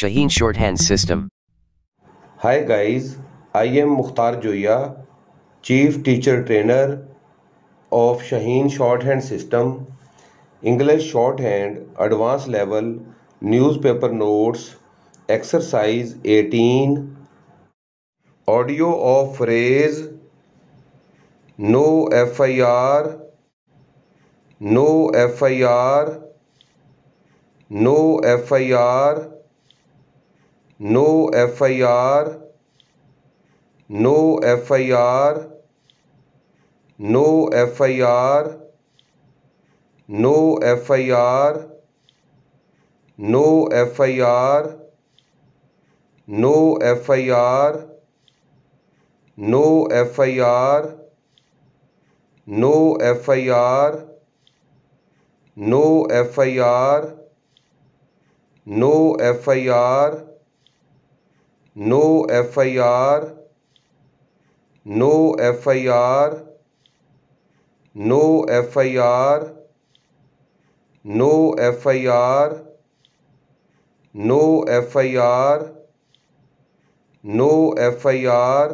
شہین shorthand system hi guys I am Mukhtar Joya chief teacher trainer of Shaheen shorthand system English shorthand advance level newspaper notes exercise eighteen audio of phrase no F I R no F I R no F I R no F I R no F I R no F I R no F I R no F I R no F I R no F I R no F I R no F I R no F I R no F I R no F I R no F I R no F I R no F I R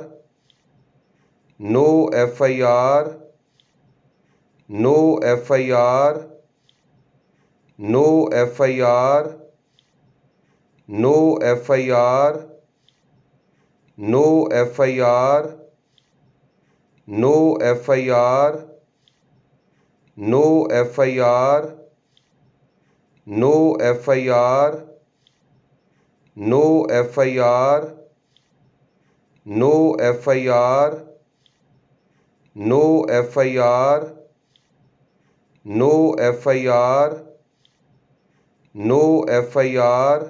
no F I R no F I R no F I R no F I R no F I R no F I R no F I R no F I R no F I R no F I R no F I R no F I R no F I R no F I R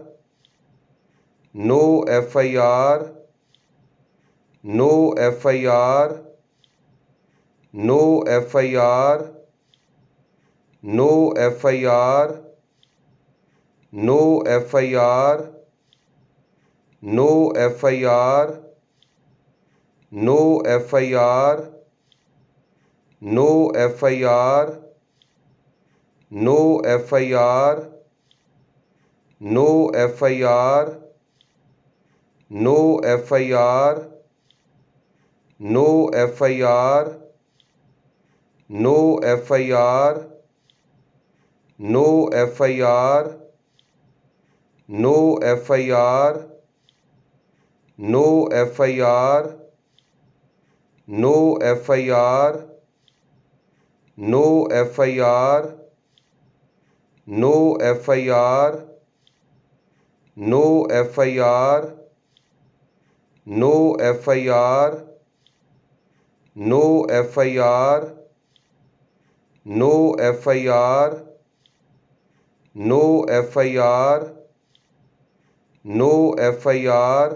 no F I R no F I R no F I R no F I R no F I R no F I R no F I R no F I R no F I R no F I R no F I R no F I R no F I R no F I R no F I R no F I R no F I R no F I R no F I R no F I R no F I R no F I R no F I R no F I R no F I R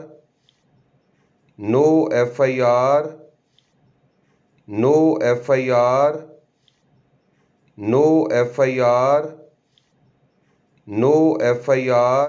no F I R no F I R no F I R no F I are